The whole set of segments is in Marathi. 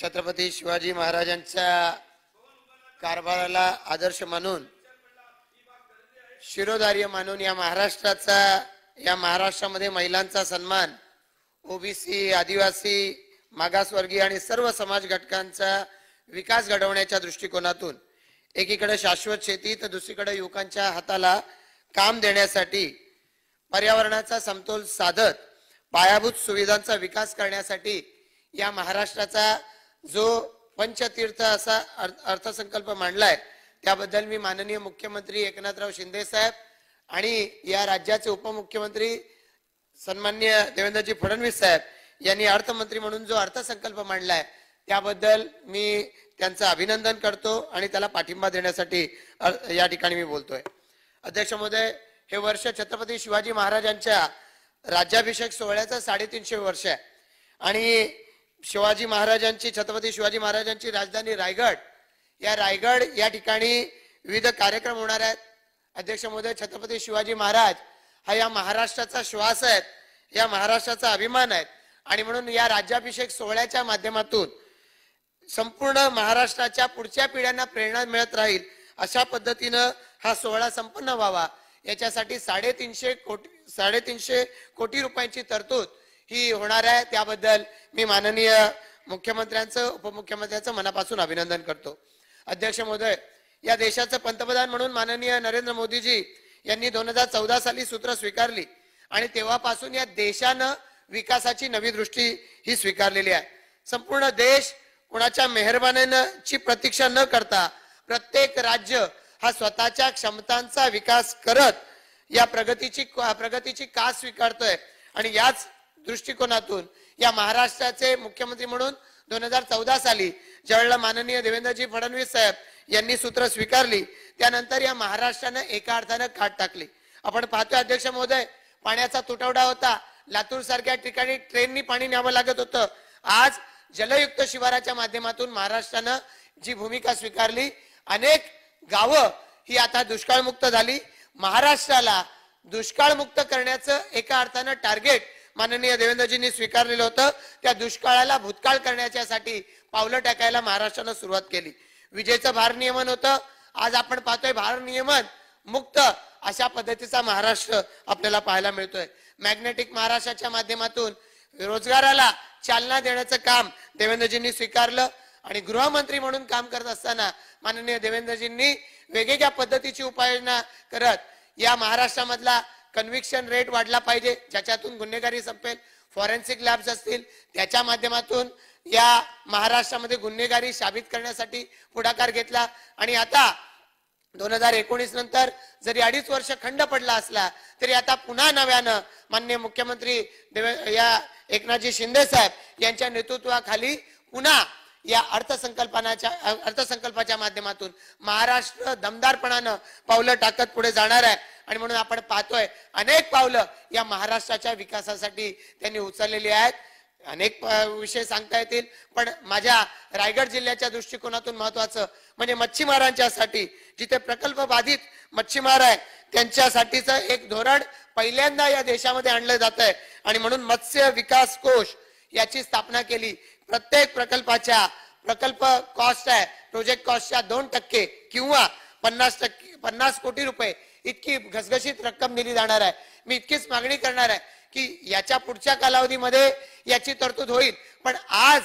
छत्रपती शिवाजी महाराजांच्या कारभाराला आदर्श मानून शिरोधार्य मानून या महाराष्ट्राचा या महाराष्ट्रामध्ये महिलांचा सन्मान ओबीसी आदिवासी मागासवर्गीय आणि सर्व समाज घटकांचा विकास घडवण्याच्या दृष्टिकोनातून एकीकडे शाश्वत शेती तर दुसरीकडे युवकांच्या हाताला काम देण्यासाठी पर्यावरणाचा समतोल साधत पायाभूत सुविधांचा विकास करण्यासाठी या महाराष्ट्राचा जो पंचतीर्थ असा अर्थसंकल्प मांडलाय त्याबद्दल मी माननीय मुख्यमंत्री एकनाथराव शिंदे साहेब आणि या राज्याचे उपमुख्यमंत्री सन्मान्य देवेंद्रजी फडणवीस साहेब यांनी अर्थमंत्री म्हणून जो अर्थसंकल्प मांडलाय त्याबद्दल मी त्यांचं अभिनंदन करतो आणि त्याला पाठिंबा देण्यासाठी या ठिकाणी मी बोलतोय अध्यक्ष महोदय हे वर्ष छत्रपती शिवाजी महाराजांच्या राज्याभिषेक सोहळ्याचं साडेतीनशे वर्ष आहे आणि शिवाजी महाराजांची छत्रपती शिवाजी महाराजांची राजधानी रायगड या रायगड या ठिकाणी विविध कार्यक्रम होणार आहेत अध्यक्ष महोदय छत्रपती शिवाजी महाराज हा या महाराष्ट्राचा श्वास आहेत या महाराष्ट्राचा अभिमान आहेत आणि म्हणून या राज्याभिषेक सोहळ्याच्या माध्यमातून संपूर्ण महाराष्ट्राच्या पुढच्या पिढ्यांना प्रेरणा मिळत राहील अशा पद्धतीनं हा सोहळा संपन्न व्हावा याच्यासाठी साडेतीनशे कोटी साडेतीनशे कोटी रुपयांची तरतूद ही होणार आहे त्याबद्दल मी माननीय मुख्यमंत्र्यांचं उपमुख्यमंत्र्यांचं मनापासून अभिनंदन करतो अध्यक्ष महोदय या देशाचं पंतप्रधान म्हणून माननीय नरेंद्र मोदीजी यांनी दोन हजार चौदा साली सूत्र स्वीकारली आणि तेव्हापासून या देशानं विकासाची नवी दृष्टी ही स्वीकारलेली आहे संपूर्ण देश कोणाच्या मेहरबानीची प्रतीक्षा न करता प्रत्येक राज्य हा स्वतःच्या क्षमतांचा विकास करत या प्रगतीची प्रगतीची का स्वीकारतोय आणि याच दृष्टिकोनातून या महाराष्ट्राचे मुख्यमंत्री म्हणून दोन हजार चौदा साली ज्यावेळेला माननीय देवेंद्रजी फडणवीस साहेब यांनी सूत्र स्वीकारली त्यानंतर या महाराष्ट्रानं एका अर्थानं खाट टाकली आपण पाहतोय अध्यक्ष महोदय पाण्याचा तुटवडा होता लातूर सारख्या ठिकाणी ट्रेननी पाणी न्यावं लागत होतं आज जलयुक्त शिवाराच्या माध्यमातून महाराष्ट्रानं जी भूमिका स्वीकारली अनेक गावं ही आता दुष्काळमुक्त झाली महाराष्ट्राला दुष्काळमुक्त करण्याचं एका अर्थानं टार्गेट माननीय देवेंद्रजींनी स्वीकारलेलं होतं त्या दुष्काळाला भूतकाळ करण्याच्यासाठी पावलं टाकायला महाराष्ट्रानं सुरुवात केली विजेचं नियमन होतं आज आपण पाहतोय भारनियमन मुक्त अशा पद्धतीचा महाराष्ट्र आपल्याला पाहायला मिळतोय मॅग्नेटिक महाराष्ट्राच्या माध्यमातून रोजगाराला चालना देण्याचं काम देवेंद्रजींनी स्वीकारलं आणि गृहमंत्री म्हणून काम करत असताना माननीय देवेंद्रजींनी वेगवेगळ्या पद्धतीची उपाययोजना करत या महाराष्ट्रामधला कन्विक्शन रेट वाढला पाहिजे ज्याच्यातून गुन्हेगारी संपेल फॉरेन्सिक लॅब्स असतील त्याच्या माध्यमातून या महाराष्ट्रामध्ये गुन्हेगारी साबित करण्यासाठी पुढाकार घेतला आणि आता दोन हजार एकोणीस नंतर जरी अडीच वर्ष खंड पडला असला तरी आता पुन्हा नव्यानं मान्य मुख्यमंत्री या एकनाथजी शिंदे साहेब यांच्या नेतृत्वाखाली पुन्हा या अर्थसंकल्पाच्या अर्थसंकल्पाच्या माध्यमातून महाराष्ट्र दमदारपणानं पावलं टाकत पुढे जाणार आहे आणि म्हणून आपण पाहतोय अनेक पावलं या महाराष्ट्राच्या विकासासाठी त्यांनी उचललेली आहेत अनेक विषय सांगता येतील पण माझ्या रायगड जिल्ह्याच्या दृष्टिकोनातून महत्वाचं म्हणजे मच्छीमारांच्यासाठी जिथे प्रकल्प बाधित मच्छीमार आहे त्यांच्यासाठीचं एक धोरण पहिल्यांदा या देशामध्ये आणलं जात आहे आणि म्हणून मत्स्य विकास कोष याची स्थापना केली प्रत्येक प्रकल्पाच्या प्रकल्प कॉस्ट आहे प्रोजेक्ट कॉस्टच्या दोन टक्के किंवा पन्नास टक्के पन्नास कोटी रुपये इतकी घसघशीत रक्कम दिली जाणार आहे मी इतकीच मागणी करणार आहे की याच्या पुढच्या कालावधीमध्ये याची तरतूद होईल पण आज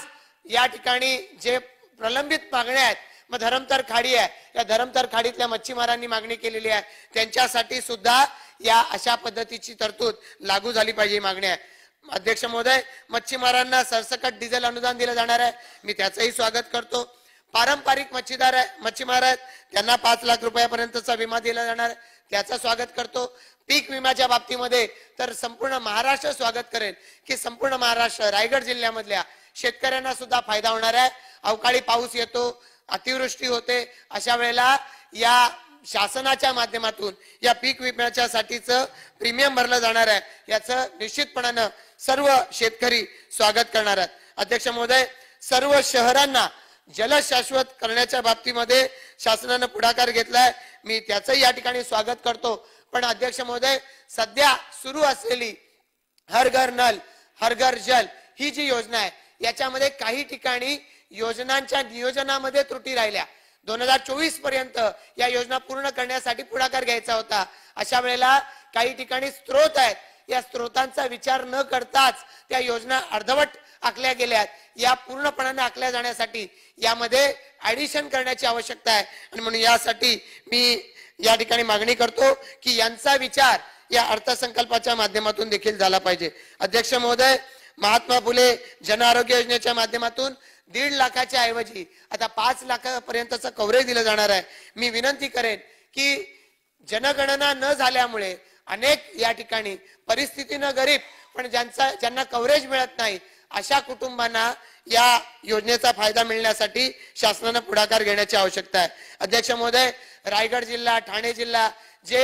या ठिकाणी जे प्रलंबित मागण्या आहेत मग धरमतर खाडी आहे या धरमतर खाडीतल्या मच्छीमारांनी मागणी केलेली आहे त्यांच्यासाठी सुद्धा या अशा पद्धतीची तरतूद लागू झाली पाहिजे मागणी आहे अध्यक्ष महोदय मच्छीमारांना सरसकट डिझेल अनुदान दिलं जाणार आहे मी त्याचंही स्वागत करतो पारंपरिक मच्छीदार आहे मच्छीमार आहेत त्यांना पाच लाख रुपयापर्यंतचा विमा दिला जाणार आहे त्याचं स्वागत करतो पीक विम्याच्या बाबतीमध्ये तर संपूर्ण महाराष्ट्र स्वागत करेल की संपूर्ण महाराष्ट्र रायगड जिल्ह्यामधल्या शेतकऱ्यांना सुद्धा फायदा होणार आहे अवकाळी पाऊस येतो अतिवृष्टी होते अशा वेळेला या शासनाच्या माध्यमातून या पीक विम्याच्या साठीचं प्रीमियम भरलं जाणार आहे याचं निश्चितपणानं सर्व शेतकरी स्वागत करणार आहेत अध्यक्ष महोदय सर्व शहरांना शाश्वत करण्याच्या बाबतीमध्ये शासनानं पुढाकार घेतलाय मी त्याचं या ठिकाणी स्वागत करतो पण अध्यक्ष महोदय सध्या सुरू असलेली हर घर नल हर घर जल ही जी योजना आहे याच्यामध्ये काही ठिकाणी योजनांच्या नियोजनामध्ये त्रुटी राहिल्या दोन हजार चोवीस पर्यंत या योजना पूर्ण करण्यासाठी पुढाकार घ्यायचा होता अशा वेळेला काही ठिकाणी स्त्रोत आहेत या स्त्रोतांचा विचार न करताच त्या योजना अर्धवट आखल्या गेल्या या पूर्णपणाने आखल्या जाण्यासाठी यामध्ये ऍडिशन करण्याची आवश्यकता आहे आणि म्हणून यासाठी मी या ठिकाणी मागणी करतो की यांचा विचार या अर्थसंकल्पाच्या माध्यमातून देखील झाला पाहिजे अध्यक्ष महोदय महात्मा फुले जन आरोग्य योजनेच्या माध्यमातून दीड लाखाच्या ऐवजी आता पाच लाखापर्यंतचं कव्हरेज दिलं जाणार आहे मी विनंती करेन की जनगणना न झाल्यामुळे अनेक या ठिकाणी परिस्थितीनं गरीब पण ज्यांचा ज्यांना कव्हरेज मिळत नाही अशा कुटुंबांना या योजनेचा फायदा मिळण्यासाठी शासनानं पुढाकार घेण्याची आवश्यकता आहे अध्यक्ष महोदय रायगड जिल्हा ठाणे जिल्हा जे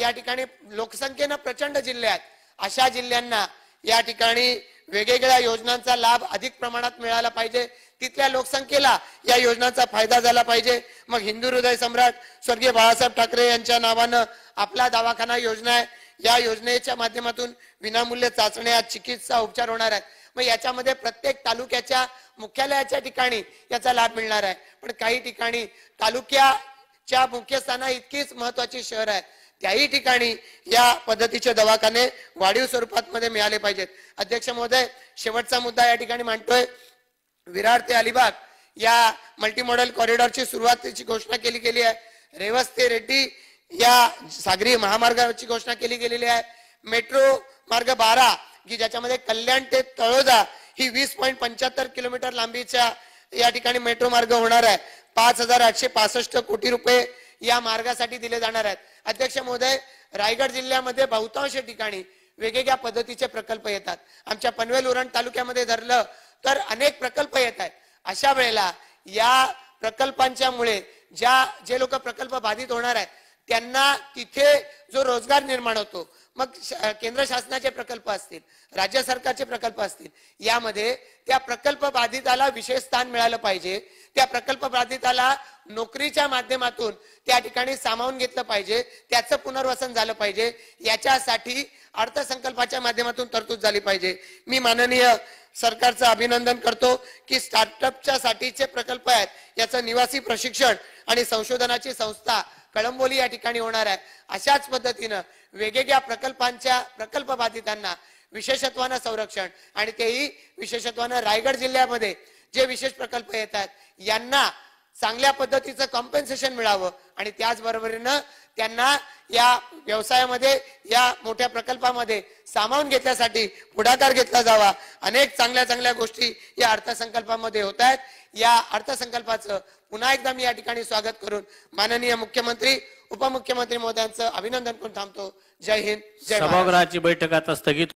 या ठिकाणी लोकसंख्येनं प्रचंड जिल्हे आहेत अशा जिल्ह्यांना या ठिकाणी वेगवेगळ्या योजनांचा लाभ अधिक प्रमाणात मिळाला पाहिजे तिथल्या लोकसंख्येला या योजनांचा फायदा झाला पाहिजे मग हिंदू हृदय सम्राट स्वर्गीय बाळासाहेब ठाकरे यांच्या नावानं आपला दवाखाना योजना आहे या योजनेच्या माध्यमातून विनामूल्य चाचण्या चिकित्सा उपचार होणार आहेत मग याच्यामध्ये प्रत्येक तालुक्याच्या मुख्यालयाच्या ठिकाणी याचा लाभ मिळणार आहे पण काही ठिकाणी तालुक्याच्या मुख्यस्थाना इतकीच महत्वाची शहर आहे त्याही ठिकाणी या पद्धतीचे दवाखाने वाढीव स्वरूपात मध्ये मिळाले पाहिजेत अध्यक्ष महोदय शेवटचा मुद्दा या ठिकाणी मांडतोय विरार ते अलिबाग या मल्टी मॉडेल कॉरिडॉरची सुरुवातीची घोषणा केली गेली आहे रेवस ते रेड्डी या सागरी महामार्गाची घोषणा केली गेलेली आहे मेट्रो मार्ग बारा की ज्याच्यामध्ये कल्याण ते तळोजा ही वीस पॉईंट पंच्याहत्तर किलोमीटर लांबीच्या या ठिकाणी मेट्रो मार्ग होणार आहे पाच हजार आठशे पासष्ट कोटी रुपये या मार्गासाठी दिले जाणार आहेत अध्यक्ष महोदय रायगड जिल्ह्यामध्ये बहुतांश ठिकाणी वेगवेगळ्या पद्धतीचे प्रकल्प येतात आमच्या पनवेल उरण तालुक्यामध्ये धरलं तर अनेक प्रकल्प येत आहेत अशा वेळेला या प्रकल्पांच्यामुळे ज्या जे लोक प्रकल्प बाधित होणार आहेत त्यांना तिथे जो रोजगार निर्माण होतो मग केंद्र शासनाचे प्रकल्प असतील राज्य सरकारचे प्रकल्प असतील यामध्ये त्या प्रकल्प बाधिताला विशेष स्थान मिळालं पाहिजे त्या प्रकल्प बाधिताला नोकरीच्या माध्यमातून त्या ठिकाणी सामावून घेतलं पाहिजे त्याचं पुनर्वसन झालं पाहिजे याच्यासाठी अर्थसंकल्पाच्या माध्यमातून तरतूद झाली पाहिजे मी माननीय सरकारचं अभिनंदन करतो की स्टार्टअपच्या साठीचे प्रकल्प आहेत याचं निवासी प्रशिक्षण आणि संशोधनाची संस्था कळंबोली या ठिकाणी होणार आहे अशाच पद्धतीनं वेगवेगळ्या प्रकल्पांच्या प्रकल्प बाधितांना विशेषत्वानं संरक्षण आणि तेही विशेषत्वानं रायगड जिल्ह्यामध्ये जे विशेष प्रकल्प येतात यांना चांगल्या पद्धतीचं कॉम्पन्सेशन मिळावं आणि त्याचबरोबरीनं त्यांना या व्यवसायामध्ये या मोठ्या प्रकल्पामध्ये सामावून घेतल्यासाठी पुढाकार घेतला जावा अनेक चांगल्या चांगल्या गोष्टी या अर्थसंकल्पामध्ये होत आहेत या अर्थसंकल्पाचं पुन्हा एकदा मी या ठिकाणी स्वागत करून माननीय मुख्यमंत्री उपमुख्यमंत्री महोदयांचं अभिनंदन करून थांबतो जय हिंद जय सभागृहाची बैठक आता स्थगित